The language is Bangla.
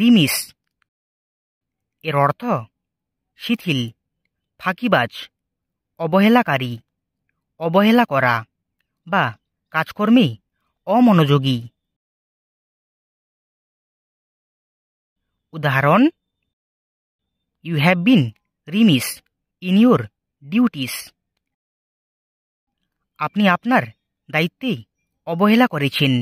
রিমিস এর অর্থ শিথিল ফাঁকিবাজ অবহেলাকারী অবহেলা করা বা কাজকর্মে অমনোযোগী উদাহরণ you have been remiss in your duties আপনি আপনার দায়িত্বে অবহেলা করেছেন